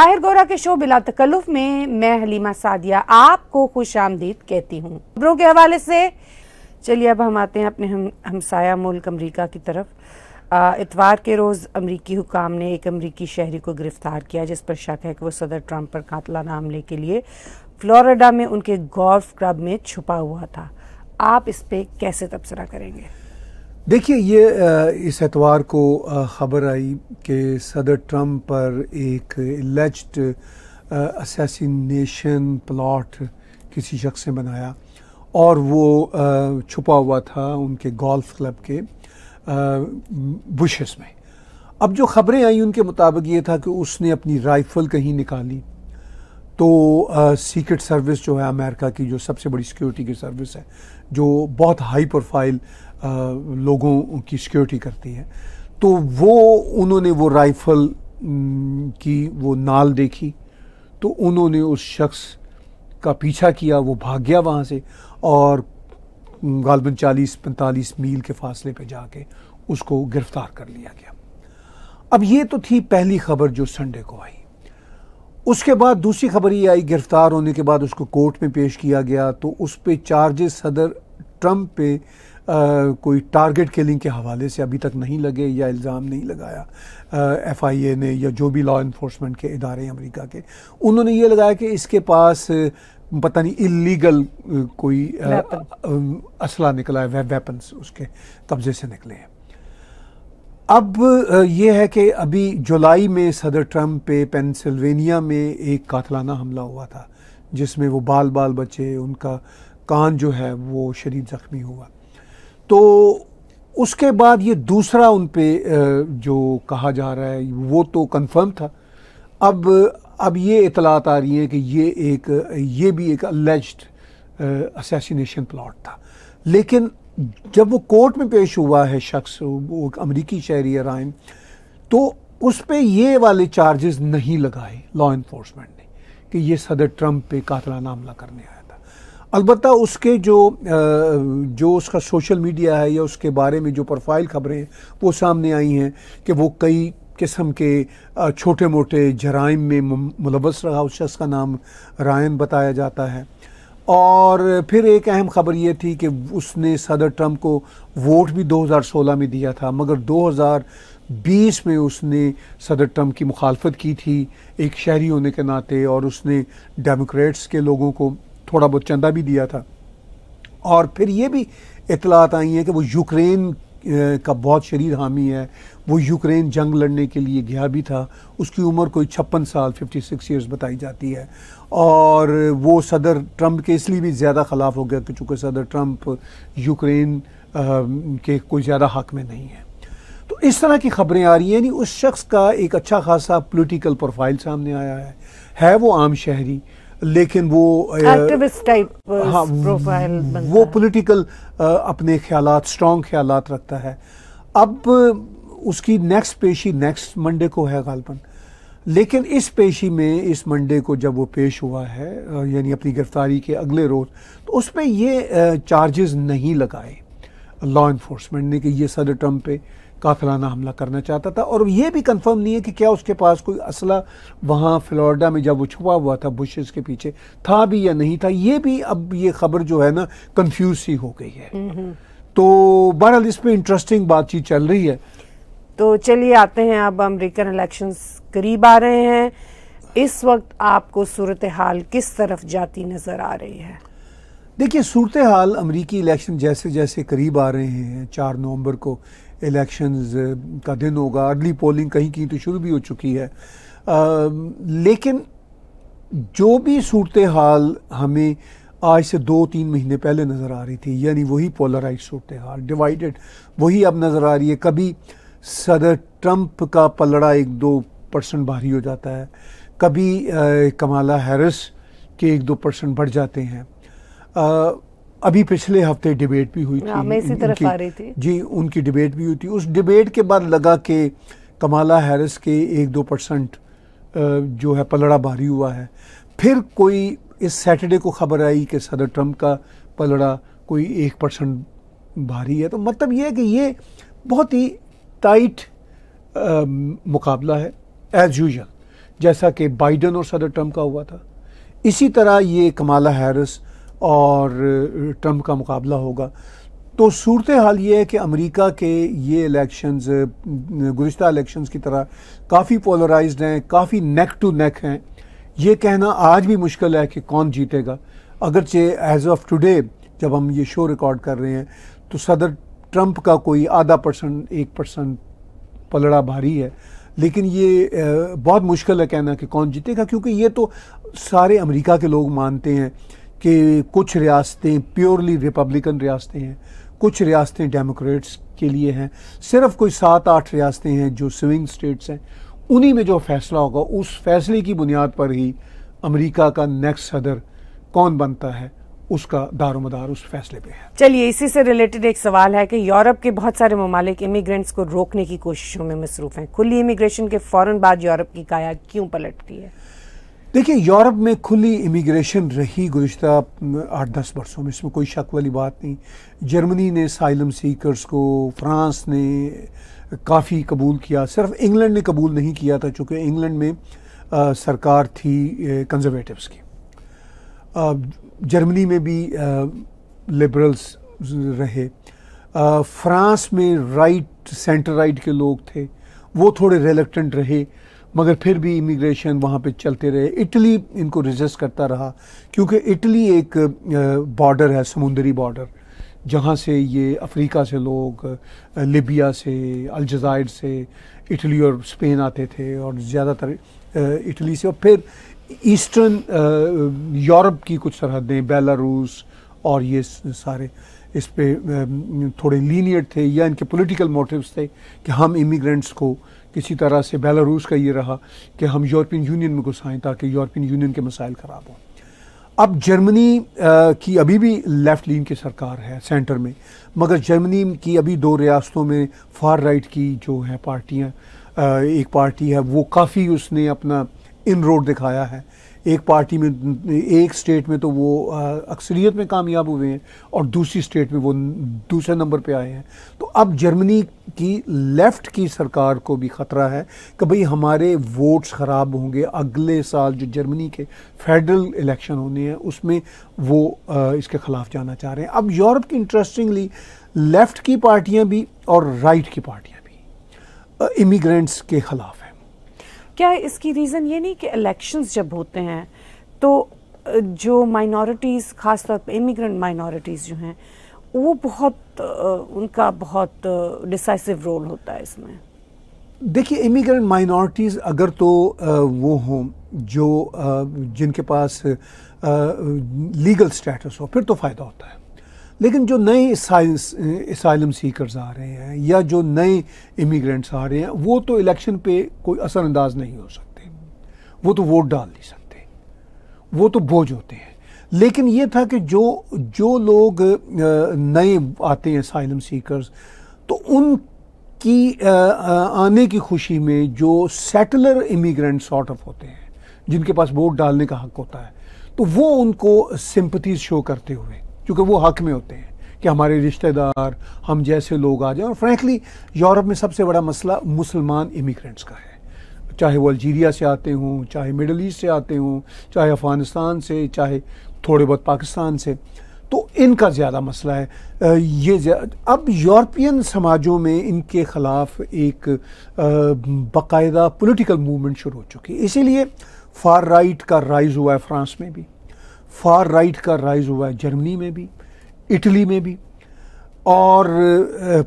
ताहिर गोरा के शो बिला तकल्लुफ में मैं हलीमा सादिया आपको खुश आमदीद कहती हूँ खबरों के हवाले से चलिए अब हम आते हैं अपने हम हमसाया मुल्क अमरीका की तरफ इतवार के रोज़ अमरीकी हुकाम ने एक अमरीकी शहरी को गिरफ्तार किया जिस पर शक है कि वो सदर ट्रंप पर कातलाना हमले के लिए फ्लोरिडा में उनके गोल्फ क्लब में छुपा हुआ था आप इस पर कैसे तबसरा करेंगे देखिए ये इस एतवार को ख़बर आई कि सदर ट्रम्प पर एक एलेज्ड असैसिनेशन प्लॉट किसी शख्स ने बनाया और वो छुपा हुआ था उनके गोल्फ क्लब के बुशेस में अब जो ख़बरें आई उनके मुताबिक ये था कि उसने अपनी राइफ़ल कहीं निकाली तो सीक्रेट सर्विस जो है अमेरिका की जो सबसे बड़ी सिक्योरिटी की सर्विस है जो बहुत हाई प्रोफाइल लोगों की सिक्योरिटी करती है तो वो उन्होंने वो राइफल की वो नाल देखी तो उन्होंने उस शख्स का पीछा किया वो भाग गया वहाँ से और गालबन 40-45 मील के फासले पे जाके उसको गिरफ्तार कर लिया गया अब ये तो थी पहली खबर जो संडे को आई उसके बाद दूसरी खबर ये आई गिरफ्तार होने के बाद उसको कोर्ट में पेश किया गया तो उस पर चार्जेस सदर ट्रम्प पे कोई टारगेट किलिंग के हवाले से अभी तक नहीं लगे या इल्ज़ाम नहीं लगाया एफ़ आई ए ने या जो भी लॉ इन्फोर्समेंट के इदारे हैं अमरीका के उन्होंने ये लगाया कि इसके पास पता नहीं इलीगल कोई असला निकला है वे, वेपन्स उसके कब्जे से निकले हैं अब यह है कि अभी जुलाई में सदर ट्रम्प पे पेंसिल्वेनिया में एक कातलाना हमला हुआ था जिसमें वो बाल बाल बचे उनका कान जो है वो शरीर ज़ख्मी हुआ तो उसके बाद ये दूसरा उन पर जो कहा जा रहा है वो तो कंफर्म था अब अब ये इतलात आ रही है कि ये एक ये भी एक अलेज्ड असैसिनेशन प्लाट था लेकिन जब वो कोर्ट में पेश हुआ है शख्स वो अमरीकी शहरी रायम तो उस पर ये वाले चार्जेस नहीं लगाए लॉ इन्फोर्समेंट ने कि ये सदर ट्रम्प पे कातला नामला करने आया अलबत् उसके जो जो उसका सोशल मीडिया है या उसके बारे में जो प्रोफाइल खबरें वो सामने आई हैं कि वो कई किस्म के छोटे मोटे जराइम में मुलवस रहा उस शख्स का नाम रायन बताया जाता है और फिर एक अहम खबर ये थी कि उसने सदर ट्रम्प को वोट भी 2016 में दिया था मगर 2020 में उसने सदर ट्रम्प की मुखालफत की थी एक शहरी होने के नाते और उसने डेमोक्रेट्स के लोगों को थोड़ा बहुत चंदा भी दिया था और फिर ये भी इतलात आई हैं कि वो यूक्रेन का बहुत शरीर हामी है वो यूक्रेन जंग लड़ने के लिए गया भी था उसकी उम्र कोई छप्पन साल 56 सिक्स ईयर्स बताई जाती है और वो सदर ट्रंप के इसलिए भी ज़्यादा ख़िलाफ़ हो गया कि चूँकि सदर ट्रंप यूक्रेन के कोई ज़्यादा हक में नहीं है तो इस तरह की खबरें आ रही हैं यानी उस शख्स का एक अच्छा खासा पोलिटिकल प्रोफाइल सामने आया है है वो आम शहरी लेकिन वो एक्टिविस्ट टाइप uh, हाँ, प्रोफाइल वो पॉलिटिकल अपने ख्याल स्ट्रॉन्ग ख्याल रखता है अब उसकी नेक्स्ट पेशी नेक्स्ट मंडे को है गालपन लेकिन इस पेशी में इस मंडे को जब वो पेश हुआ है यानी अपनी गिरफ्तारी के अगले रोज तो उसमें ये चार्जेस नहीं लगाए लॉ इन्फोर्समेंट ने कि ये सदर ट्रम्प पे काफिलाना हमला करना चाहता था और ये भी कंफर्म नहीं है कि क्या उसके पास कोई असला वहाँ फ्लोरिडा में जब वो छुपा हुआ था बुशेस के पीछे था भी या नहीं था ये भी अब ये खबर जो है ना कंफ्यूज सी हो गई है तो बहरहाल इस पर इंटरेस्टिंग बातचीत चल रही है तो चलिए आते हैं अब अमरीकन इलेक्शन करीब आ रहे हैं इस वक्त आपको सूरत हाल किस तरफ जाती नज़र आ रही है देखिए सूरत हाल अमरीकी इलेक्शन जैसे जैसे करीब आ रहे हैं चार नवंबर को इलेक्शंस uh, का दिन होगा अर्ली पोलिंग कहीं कहीं तो शुरू भी हो चुकी है आ, लेकिन जो भी सूरत हाल हमें आज से दो तीन महीने पहले नज़र आ रही थी यानी वही पोलराइज सूरत हाल डिवाइडेड वही अब नज़र आ रही है कभी सदर ट्रंप का पलड़ा एक दो परसेंट भारी हो जाता है कभी आ, कमाला हैरिस के एक दो परसेंट बढ़ जाते हैं आ, अभी पिछले हफ्ते डिबेट भी हुई हाँ, थी मैं इसी तरफ आ रही थी जी उनकी डिबेट भी हुई थी उस डिबेट के बाद लगा कि कमाला हैरिस के एक दो परसेंट जो है पलड़ा भारी हुआ है फिर कोई इस सैटरडे को खबर आई कि सदर ट्रम्प का पलड़ा कोई एक परसेंट भारी है तो मतलब ये है कि ये बहुत ही टाइट मुकाबला है एज़ यूजल जैसा कि बाइडन और सदर ट्रम्प का हुआ था इसी तरह ये कमाला हैरिस और ट्रम्प का मुकाबला होगा तो सूरत हाल ये है कि अमेरिका के ये इलेक्शंस गुज्त इलेक्शंस की तरह काफ़ी पोलराइज्ड हैं काफ़ी नेक टू नेक हैं ये कहना आज भी मुश्किल है कि कौन जीतेगा अगरचे एज ऑफ टुडे जब हम ये शो रिकॉर्ड कर रहे हैं तो सदर ट्रंप का कोई आधा परसेंट एक परसेंट पलड़ा भारी है लेकिन ये बहुत मुश्किल है कहना कि कौन जीतेगा क्योंकि ये तो सारे अमेरिका के लोग मानते हैं कि कुछ रियासतें प्योरली रिपब्लिकन रियासतें हैं कुछ रियासतें डेमोक्रेट्स के लिए हैं सिर्फ कोई सात आठ रियासतें हैं जो स्विंग स्टेट्स हैं उन्हीं में जो फैसला होगा उस फैसले की बुनियाद पर ही अमेरिका का नेक्स्ट सदर कौन बनता है उसका दारोमदार उस फैसले पे है चलिए इसी से रिलेटेड एक सवाल है कि यूरोप के बहुत सारे ममालिक इमिग्रेंट्स को रोकने की कोशिशों में मसरूफ हैं खुली इमिग्रेशन के फौरन बाद यूरोप की काया क्यों पलटती है देखिए यूरोप में खुली इमिग्रेशन रही गुज्त आठ दस वर्षों में इसमें कोई शक वाली बात नहीं जर्मनी ने साइलम सीकर्स को फ्रांस ने काफ़ी कबूल किया सिर्फ इंग्लैंड ने कबूल नहीं किया था चूँकि इंग्लैंड में आ, सरकार थी कंजर्वेटिव्स की आ, जर्मनी में भी आ, लिबरल्स रहे आ, फ्रांस में राइट सेंटर राइट के लोग थे वो थोड़े रिलेक्टेंट रहे मगर फिर भी इमिग्रेशन वहाँ पे चलते रहे इटली इनको रिजिस्ट करता रहा क्योंकि इटली एक बॉर्डर है समुंदरी बॉर्डर जहाँ से ये अफ्रीका से लोग लिबिया से अलजायर से इटली और स्पेन आते थे और ज़्यादातर इटली से और फिर ईस्टर्न यूरोप की कुछ सरहदें बेलारूस और ये सारे इस पे थोड़े लीनियट थे या इनके पॉलिटिकल मोटिव्स थे कि हम इमिग्रेंट्स को किसी तरह से बेलारूस का ये रहा कि हम यूरोपियन यूनियन में घुस ताकि यूरोपियन यूनियन के मसाइल ख़राब हों अब जर्मनी की अभी भी लेफ़्ट लीन की सरकार है सेंटर में मगर जर्मनी की अभी दो रियासतों में फार राइट की जो है पार्टियाँ एक पार्टी है वो काफ़ी उसने अपना इन रोड दिखाया है एक पार्टी में एक स्टेट में तो वो अक्सरियत में कामयाब हुए हैं और दूसरी स्टेट में वो दूसरे नंबर पे आए हैं तो अब जर्मनी की लेफ़्ट की सरकार को भी ख़तरा है कि भाई हमारे वोट्स ख़राब होंगे अगले साल जो जर्मनी के फेडरल इलेक्शन होने हैं उसमें वो इसके ख़िलाफ़ जाना चाह रहे हैं अब यूरोप की इंटरेस्टिंगली लेफ़्ट की पार्टियाँ भी और राइट की पार्टियाँ भी इमिग्रेंट्स के ख़िलाफ़ क्या इसकी रीज़न ये नहीं कि इलेक्शंस जब होते हैं तो जो माइनॉरिटीज़ ख़ास तौर पे इमिग्रेंट माइनॉरिटीज़ जो हैं वो बहुत उनका बहुत डिसाइसिव रोल होता है इसमें देखिए इमिग्रेंट माइनॉरिटीज़ अगर तो वो हों जो जिनके पास लीगल स्टेटस हो फिर तो फ़ायदा होता है लेकिन जो नए इसम सीकर्स आ रहे हैं या जो नए इमिग्रेंट्स आ रहे हैं वो तो इलेक्शन पे कोई असरअंदाज नहीं हो सकते वो तो वोट डाल नहीं सकते वो तो बोझ होते हैं लेकिन ये था कि जो जो लोग नए आते हैं साइलम सीकर्स तो उनकी आने की खुशी में जो सेटलर इमिग्रेंट सॉर्ट ऑफ होते हैं जिनके पास वोट डालने का हक होता है तो वो उनको सिंपथीज शो करते हुए क्योंकि वो हक में होते हैं कि हमारे रिश्तेदार हम जैसे लोग आ जाए और फ्रेंकली यूरोप में सबसे बड़ा मसला मुसलमान इमिग्रेंट्स का है चाहे वो अल्जीरिया से आते हों चाहे मिडल ईस्ट से आते हों चाहे अफ़गानिस्तान से चाहे थोड़े बहुत पाकिस्तान से तो इनका ज़्यादा मसला है ये अब यूरोपियन समाजों में इनके ख़िलाफ़ एक बाकायदा पॉलिटिकल मूवमेंट शुरू हो चुकी है इसीलिए फार राइट का राइज़ हुआ है फ्रांस में भी फार राइट का राइज हुआ है जर्मनी में भी इटली में भी और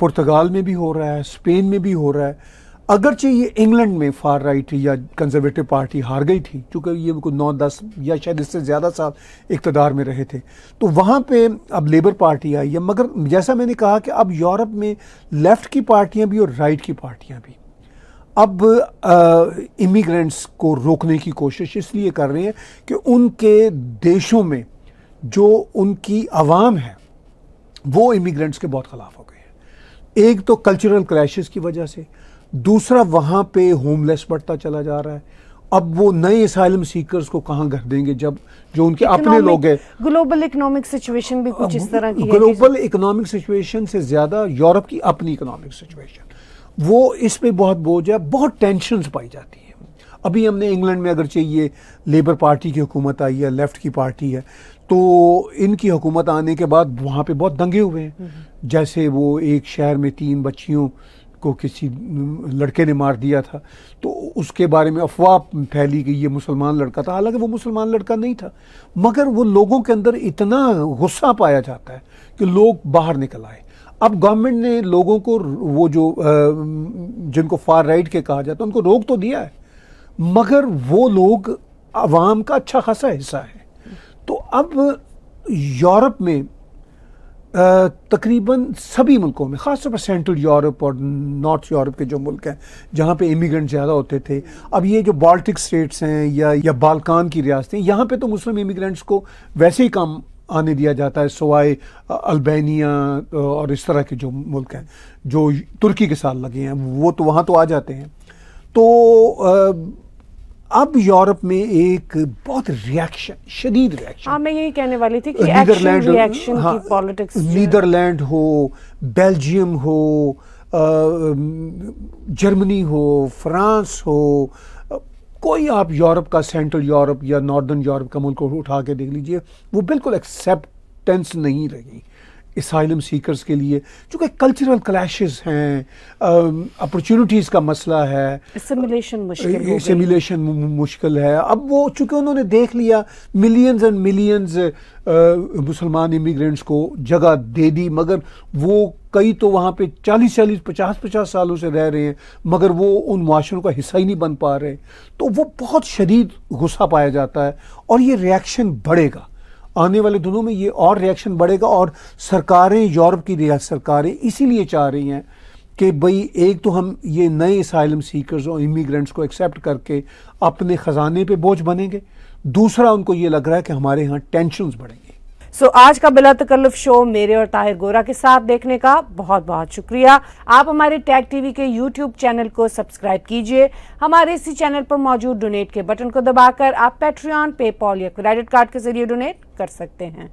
पुर्तगाल में भी हो रहा है स्पेन में भी हो रहा है अगरचे ये इंग्लैंड में फार राइट या कंजर्वेटिव पार्टी हार गई थी चूँकि ये कोई नौ दस या शायद इससे ज़्यादा साल इकतदार में रहे थे तो वहाँ पे अब लेबर पार्टी आई है मगर जैसा मैंने कहा कि अब यूरोप में लेफ़्ट की पार्टियाँ भी और राइट की पार्टियाँ भी अब इमिग्रेंट्स को रोकने की कोशिश इसलिए कर रहे हैं कि उनके देशों में जो उनकी आवाम है वो इमिग्रेंट्स के बहुत ख़िलाफ़ हो गए हैं एक तो कल्चरल क्राइसिस की वजह से दूसरा वहाँ पे होमलेस बढ़ता चला जा रहा है अब वो नए असाइलम सीकर्स को कहाँ घर देंगे जब जो उनके अपने लोग हैं ग्लोबल इकोनॉमिक सिचुएशन भी कुछ इस तरह की ग्लोबल इकोनॉमिक सिचुएशन से ज़्यादा यूरोप की अपनी इकोनॉमिक सिचुएशन वो इस पर बहुत बोझ है बहुत टेंशन पाई जाती है अभी हमने इंग्लैंड में अगर चाहिए लेबर पार्टी की हुकूमत आई है लेफ्ट की पार्टी है तो इनकी हुकूमत आने के बाद वहाँ पे बहुत दंगे हुए हैं हम्म। जैसे वो एक शहर में तीन बच्चियों को किसी लड़के ने मार दिया था तो उसके बारे में अफवाह फैली कि ये मुसलमान लड़का था हालांकि वो मुसलमान लड़का नहीं था मगर वो लोगों के अंदर इतना गुस्सा पाया जाता है कि लोग बाहर निकल आए अब गवर्नमेंट ने लोगों को वो जो जिनको फार राइट के कहा जाता है उनको रोक तो दिया है मगर वो लोग आवाम का अच्छा खासा हिस्सा है तो अब यूरोप में तकरीबन सभी मुल्कों में ख़ासतौर पर सेंट्रल यूरोप और नॉर्थ यूरोप के जो मुल्क हैं जहाँ पे इमिग्रेंट ज़्यादा होते थे अब ये जो बाल्टिक स्टेट्स हैं या या बालकान की रियासतें यहाँ पे तो मुस्लिम इमिग्रेंट्स को वैसे ही कम आने दिया जाता है सवाए अल्बेनिया और इस तरह के जो मुल्क हैं जो तुर्की के साथ लगे हैं वो तो वहाँ तो आ जाते हैं तो अब यूरोप में एक बहुत रिएक्शन शदीद रिएक्शन हाँ मैं यही कहने वाली थी कि नीदरलैंड रिएक्शन हाँ, की पॉलिटिक्स नीदरलैंड हो बेल्जियम हो जर्मनी हो फ्रांस हो कोई आप यूरोप का सेंट्रल यूरोप या नॉर्दर्न यूरोप का मुल्क उठा के देख लीजिए वो बिल्कुल एक्सेप्टेंस नहीं रही इसाइलम सीकर्स के लिए चूँकि कल्चरल क्लैशेज हैं अपॉर्चुनिटीज़ um, का मसला है सिमुलेशन मुश्किल मुश्किल है अब वो चूँकि उन्होंने देख लिया मिलियंस एंड मिलियंस मुसलमान इमिग्रेंट्स को जगह दे दी मगर वो कई तो वहाँ पे चालीस चालीस पचास पचास सालों से रह रहे हैं मगर वो उन माशरों का हिस्सा ही नहीं बन पा रहे तो वो बहुत शदीद गुस्सा पाया जाता है और ये रिएक्शन बढ़ेगा आने वाले दिनों में ये और रिएक्शन बढ़ेगा और सरकारें यूरोप की सरकारें इसीलिए चाह रही हैं कि भाई एक तो हम ये नए साइलम सीकर्स और इमिग्रेंट्स को एक्सेप्ट करके अपने ख़जाने पे बोझ बनेंगे दूसरा उनको ये लग रहा है कि हमारे यहाँ टेंशन बढ़ेंगे सो so, आज का बिला तकल्लुफ शो मेरे और ताहिर गोरा के साथ देखने का बहुत बहुत शुक्रिया आप हमारे टैग टीवी के यूट्यूब चैनल को सब्सक्राइब कीजिए हमारे इसी चैनल पर मौजूद डोनेट के बटन को दबाकर आप पेट्रियन पेपॉल या क्रेडिट कार्ड के जरिए डोनेट कर सकते हैं